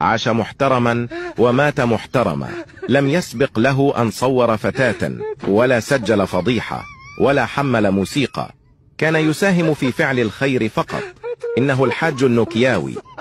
عاش محترما ومات محترما لم يسبق له أن صور فتاة ولا سجل فضيحة ولا حمل موسيقى كان يساهم في فعل الخير فقط إنه الحاج النوكياوي